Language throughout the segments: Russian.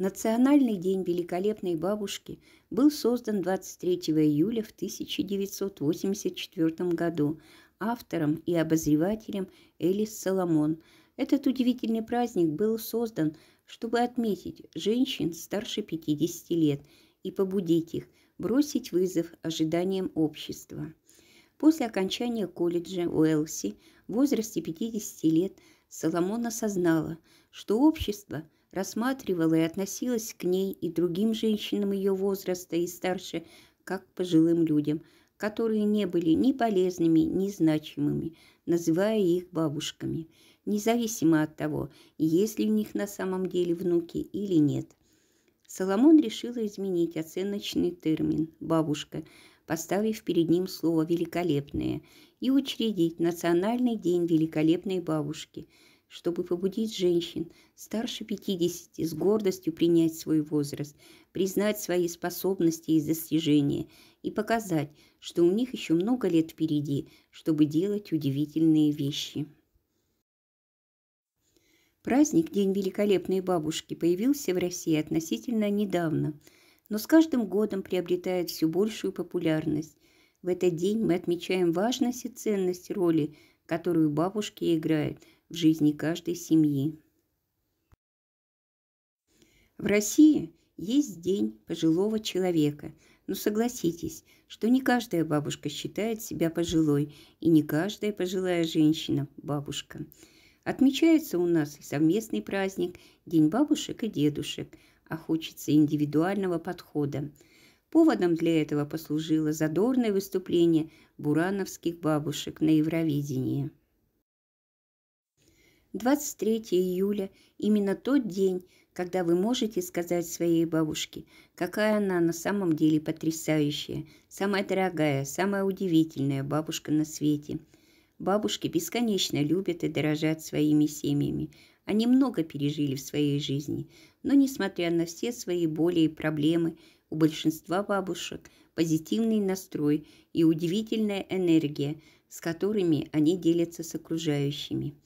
Национальный день великолепной бабушки был создан 23 июля в 1984 году автором и обозревателем Элис Соломон. Этот удивительный праздник был создан, чтобы отметить женщин старше 50 лет и побудить их бросить вызов ожиданиям общества. После окончания колледжа Уэлси в возрасте 50 лет Соломон осознала, что общество – рассматривала и относилась к ней и другим женщинам ее возраста и старше, как к пожилым людям, которые не были ни полезными, ни значимыми, называя их бабушками, независимо от того, есть ли у них на самом деле внуки или нет. Соломон решила изменить оценочный термин «бабушка», поставив перед ним слово «великолепное», и учредить Национальный день великолепной бабушки – чтобы побудить женщин старше 50 с гордостью принять свой возраст, признать свои способности и достижения и показать, что у них еще много лет впереди, чтобы делать удивительные вещи. Праздник День великолепной бабушки появился в России относительно недавно, но с каждым годом приобретает все большую популярность. В этот день мы отмечаем важность и ценность роли, которую бабушки играют – в жизни каждой семьи. В России есть День пожилого человека, но согласитесь, что не каждая бабушка считает себя пожилой, и не каждая пожилая женщина – бабушка. Отмечается у нас совместный праздник День бабушек и дедушек, а хочется индивидуального подхода. Поводом для этого послужило задорное выступление бурановских бабушек на Евровидении. 23 июля – именно тот день, когда вы можете сказать своей бабушке, какая она на самом деле потрясающая, самая дорогая, самая удивительная бабушка на свете. Бабушки бесконечно любят и дорожат своими семьями. Они много пережили в своей жизни, но, несмотря на все свои боли и проблемы, у большинства бабушек позитивный настрой и удивительная энергия, с которыми они делятся с окружающими –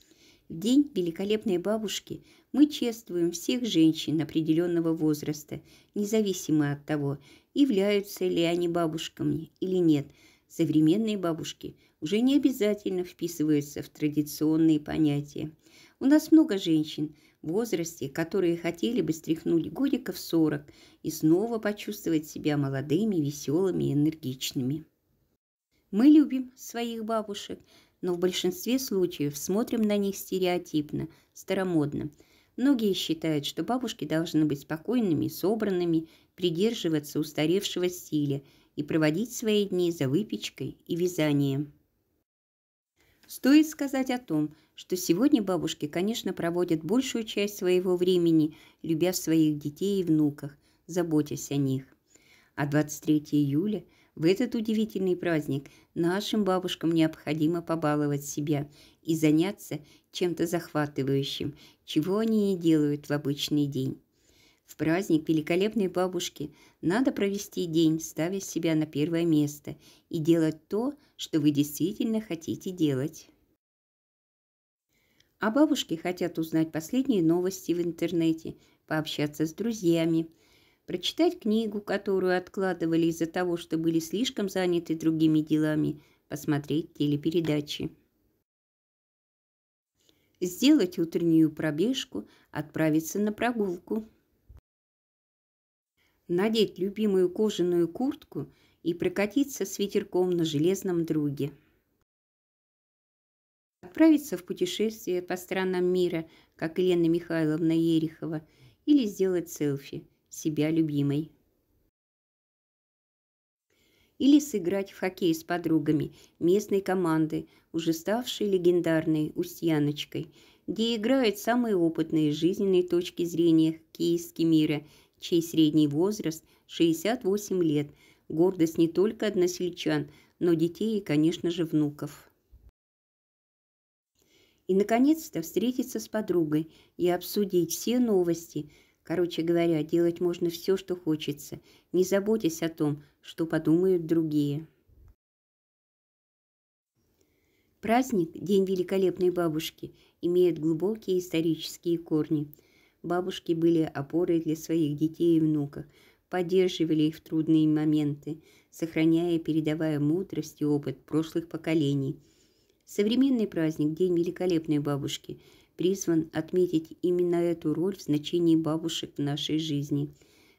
в день великолепной бабушки мы чествуем всех женщин определенного возраста, независимо от того, являются ли они бабушками или нет. Современные бабушки уже не обязательно вписываются в традиционные понятия. У нас много женщин в возрасте, которые хотели бы стряхнуть годиков 40 и снова почувствовать себя молодыми, веселыми и энергичными. Мы любим своих бабушек – но в большинстве случаев смотрим на них стереотипно, старомодно. Многие считают, что бабушки должны быть спокойными, собранными, придерживаться устаревшего стиля и проводить свои дни за выпечкой и вязанием. Стоит сказать о том, что сегодня бабушки, конечно, проводят большую часть своего времени, любя своих детей и внуков заботясь о них. А 23 июля – в этот удивительный праздник нашим бабушкам необходимо побаловать себя и заняться чем-то захватывающим, чего они не делают в обычный день. В праздник великолепной бабушки надо провести день, ставя себя на первое место и делать то, что вы действительно хотите делать. А бабушки хотят узнать последние новости в интернете, пообщаться с друзьями – прочитать книгу, которую откладывали из-за того, что были слишком заняты другими делами, посмотреть телепередачи. Сделать утреннюю пробежку, отправиться на прогулку. Надеть любимую кожаную куртку и прокатиться с ветерком на железном друге отправиться в путешествие по странам мира, как Елена Михайловна Ерехова, или сделать селфи себя любимой. Или сыграть в хоккей с подругами местной команды, уже ставшей легендарной Устьяночкой, где играют самые опытные с жизненной точки зрения киевский мира, чей средний возраст 68 лет, гордость не только односельчан, но детей и, конечно же, внуков и наконец-то встретиться с подругой и обсудить все новости, Короче говоря, делать можно все, что хочется, не заботясь о том, что подумают другие. Праздник День великолепной бабушки имеет глубокие исторические корни. Бабушки были опорой для своих детей и внуков, поддерживали их в трудные моменты, сохраняя и передавая мудрость и опыт прошлых поколений. Современный праздник День великолепной бабушки – призван отметить именно эту роль в значении бабушек в нашей жизни.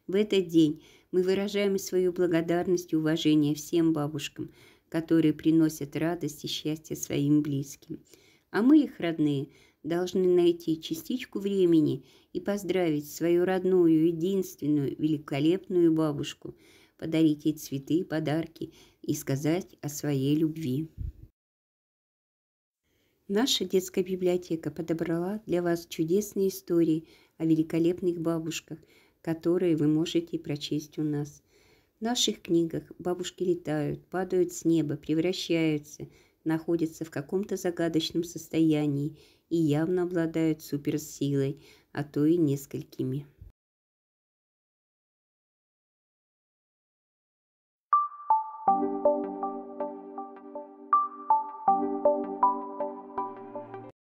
В этот день мы выражаем свою благодарность и уважение всем бабушкам, которые приносят радость и счастье своим близким. А мы, их родные, должны найти частичку времени и поздравить свою родную, единственную, великолепную бабушку, подарить ей цветы, и подарки и сказать о своей любви. Наша детская библиотека подобрала для вас чудесные истории о великолепных бабушках, которые вы можете прочесть у нас. В наших книгах бабушки летают, падают с неба, превращаются, находятся в каком-то загадочном состоянии и явно обладают суперсилой, а то и несколькими.